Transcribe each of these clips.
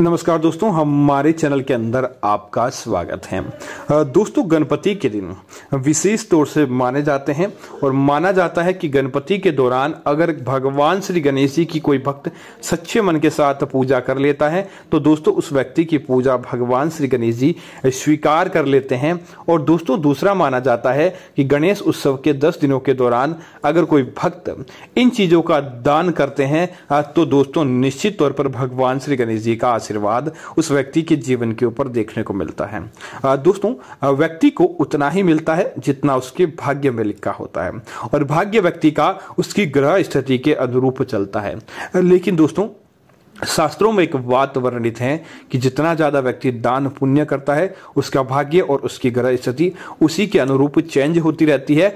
नमस्कार दोस्तों हमारे चैनल के अंदर आपका स्वागत है दोस्तों गणपति के दिन विशेष तौर से माने जाते हैं और माना जाता है कि गणपति के दौरान अगर भगवान श्री गणेश जी की कोई भक्त सच्चे मन के साथ पूजा कर लेता है तो दोस्तों उस व्यक्ति की पूजा भगवान श्री गणेश जी स्वीकार कर लेते हैं और दोस्तों दूसरा माना जाता है कि गणेश उत्सव के दस दिनों के दौरान अगर कोई भक्त इन चीज़ों का दान करते हैं तो दोस्तों निश्चित तौर पर भगवान श्री गणेश जी का आशीर्वाद उस व्यक्ति के जीवन के ऊपर देखने को मिलता है दोस्तों व्यक्ति को उतना ही मिलता है जितना उसके भाग्य में लिखा होता है और भाग्य व्यक्ति का उसकी ग्रह स्थिति के अनुरूप चलता है लेकिन दोस्तों शास्त्रों में एक बात वर्णित है कि जितना ज्यादा व्यक्ति दान पुण्य करता है उसका भाग्य और उसकी ग्रह स्थिति उसी के अनुरूप चेंज होती रहती है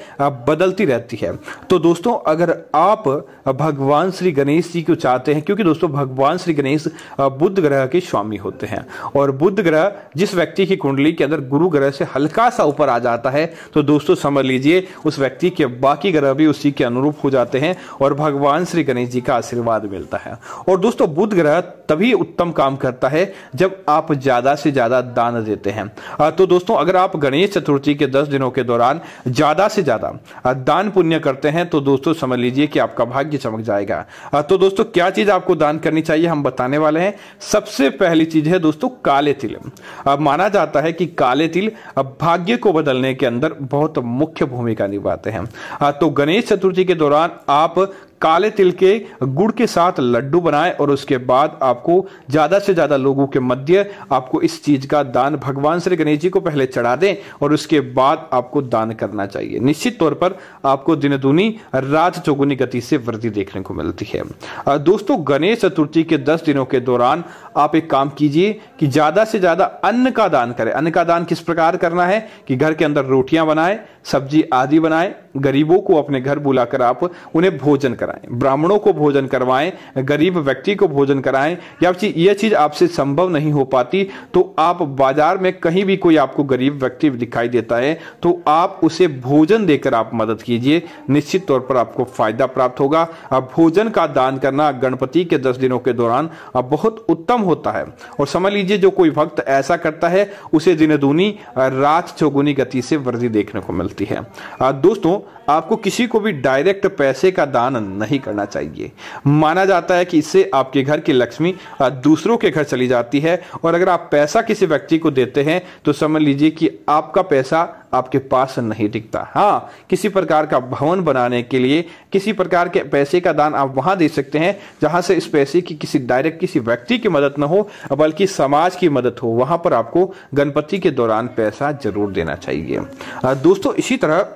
बदलती रहती है तो दोस्तों अगर आप भगवान श्री गणेश जी को चाहते हैं क्योंकि दोस्तों भगवान श्री गणेश बुद्ध ग्रह के स्वामी होते हैं और बुद्ध ग्रह जिस व्यक्ति की कुंडली के अंदर गुरु ग्रह से हल्का सा ऊपर आ जाता है तो दोस्तों समझ लीजिए उस व्यक्ति के बाकी ग्रह भी उसी के अनुरूप हो जाते हैं और भगवान श्री गणेश जी का आशीर्वाद मिलता है और दोस्तों बुद्ध बुध ग्रह तभी उत्तम काम करता है जब आप ज्यादा से ज्यादा दान देते हैं तो दोस्तों अगर आप गणेश चतुर्थी के दस दिनों के दौरान ज्यादा से ज्यादा दान पुण्य करते हैं तो दोस्तों समझ लीजिए कि आपका भाग्य चमक जाएगा तो दोस्तों क्या चीज आपको दान करनी चाहिए हम बताने वाले हैं सबसे पहली चीज है दोस्तों काले तिल अब माना जाता है कि काले तिल भाग्य को बदलने के अंदर बहुत मुख्य भूमिका निभाते हैं तो गणेश चतुर्थी के दौरान आप काले तिल के गुड़ के साथ लड्डू बनाए और उसके बाद आपको ज़्यादा से ज़्यादा लोगों के मध्य आपको इस चीज़ का दान भगवान श्री गणेश जी को पहले चढ़ा दें और उसके बाद आपको दान करना चाहिए निश्चित तौर पर आपको दिन दुनी रात चौगुनी गति से वृद्धि देखने को मिलती है दोस्तों गणेश चतुर्थी के दस दिनों के दौरान आप एक काम कीजिए कि ज़्यादा से ज़्यादा अन्न का दान करें अन्न का दान किस प्रकार करना है कि घर के अंदर रोटियां बनाए सब्जी आदि बनाए गरीबों को अपने घर बुलाकर आप उन्हें भोजन कराएं ब्राह्मणों को भोजन करवाएं गरीब व्यक्ति को भोजन कराएं या यह चीज आपसे संभव नहीं हो पाती तो आप बाजार में कहीं भी कोई आपको गरीब व्यक्ति दिखाई देता है तो आप उसे भोजन देकर आप मदद कीजिए निश्चित तौर पर आपको फायदा प्राप्त होगा अब भोजन का दान करना गणपति के दस दिनों के दौरान बहुत उत्तम होता है और समझ लीजिए जो कोई भक्त ऐसा करता है उसे दिन दूनी रात चौगुनी गति से वृद्धि देखने को मिलती है दोस्तों आपको किसी को भी डायरेक्ट पैसे का दान नहीं करना चाहिए माना जाता है कि इससे आपके घर की लक्ष्मी दूसरों के घर चली जाती है और अगर आप पैसा किसी व्यक्ति को देते हैं तो समझ लीजिए कि आपका पैसा आपके पास नहीं टिकता हाँ किसी प्रकार का भवन बनाने के लिए किसी प्रकार के पैसे का दान आप वहां दे सकते हैं जहां से इस पैसे की किसी डायरेक्ट किसी व्यक्ति की मदद न हो बल्कि समाज की मदद हो वहां पर आपको गणपति के दौरान पैसा जरूर देना चाहिए दोस्तों इसी तरह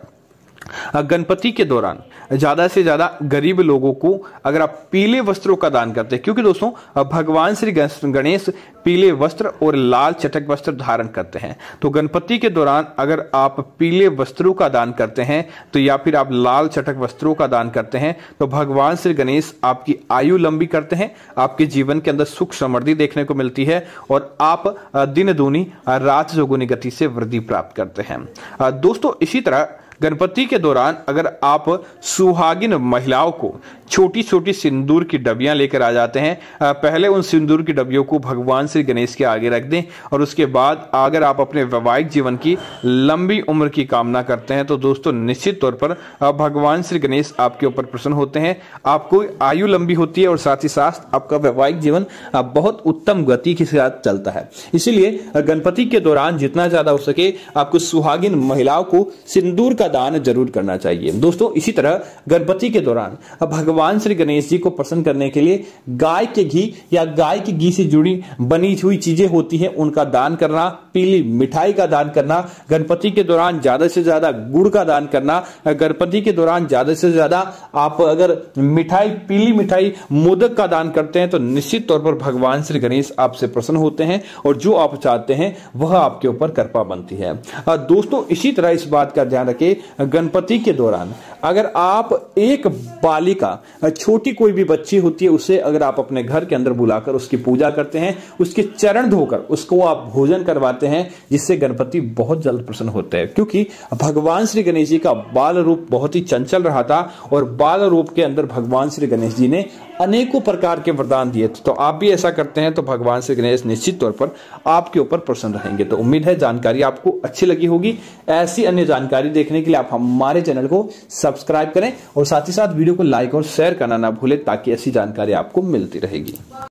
गणपति के दौरान ज़्यादा से ज़्यादा गरीब लोगों को अगर आप पीले वस्त्रों का दान करते हैं क्योंकि दोस्तों भगवान श्री गणेश पीले वस्त्र और लाल चटक वस्त्र धारण करते हैं तो गणपति के दौरान अगर आप पीले वस्त्रों का दान करते हैं तो या फिर आप लाल चटक वस्त्रों का दान करते हैं तो भगवान श्री गणेश आपकी आयु लंबी करते हैं आपके जीवन के अंदर सुख समृद्धि देखने को मिलती है और आप दिन दूनी रात जोगुनी गति से वृद्धि प्राप्त करते हैं दोस्तों इसी तरह गणपति के दौरान अगर आप सुहागिन महिलाओं को छोटी छोटी सिंदूर की डबियां लेकर आ जाते हैं पहले उन सिंदूर की डबियों को भगवान श्री गणेश के आगे रख दें और उसके बाद अगर आप अपने वैवाहिक जीवन की लंबी उम्र की कामना करते हैं तो दोस्तों निश्चित तौर पर भगवान श्री गणेश आपके ऊपर प्रसन्न होते हैं आपको आयु लंबी होती है और साथ ही साथ आपका वैवाहिक जीवन बहुत उत्तम गति के साथ चलता है इसीलिए गणपति के दौरान जितना ज्यादा हो सके आपको सुहागिन महिलाओं को सिंदूर का दान जरूर करना चाहिए दोस्तों इसी तरह गर्भवती के दौरान अब भगवान श्री गणेश जी को प्रसन्न करने के लिए गाय के घी या गाय के घी से जुड़ी बनी हुई चीजें होती हैं उनका दान करना पीली मिठाई का दान करना गणपति के दौरान ज्यादा से ज्यादा गुड़ का दान करना गणपति के दौरान ज्यादा से ज्यादा आप अगर मिठाई पीली मिठाई मोदक का दान करते हैं तो निश्चित तौर पर भगवान श्री गणेश आपसे प्रसन्न होते हैं और जो आप चाहते हैं वह आपके ऊपर कृपा बनती है दोस्तों इसी तरह इस बात का ध्यान रखें गणपति के दौरान अगर आप एक बालिका छोटी कोई भी बच्ची होती है उसे अगर आप अपने घर के अंदर बुलाकर उसकी पूजा करते हैं उसके चरण धोकर उसको आप भोजन करवाते हैं जिससे गणपति बहुत जल्द प्रसन्न होते हैं क्योंकि भगवान श्री गणेश जी का बाल रूप बहुत ही चंचल रहा था और बाल रूप के अंदर भगवान श्री गणेश जी ने अनेकों प्रकार के वरदान दिए तो आप भी ऐसा करते हैं तो भगवान श्री गणेश निश्चित तौर पर आपके ऊपर प्रसन्न रहेंगे तो उम्मीद है जानकारी आपको अच्छी लगी होगी ऐसी अन्य जानकारी देखने के लिए आप हमारे चैनल को सब्सक्राइब करें और साथ ही साथ वीडियो को लाइक और शेयर करना ना भूलें ताकि ऐसी जानकारी आपको मिलती रहेगी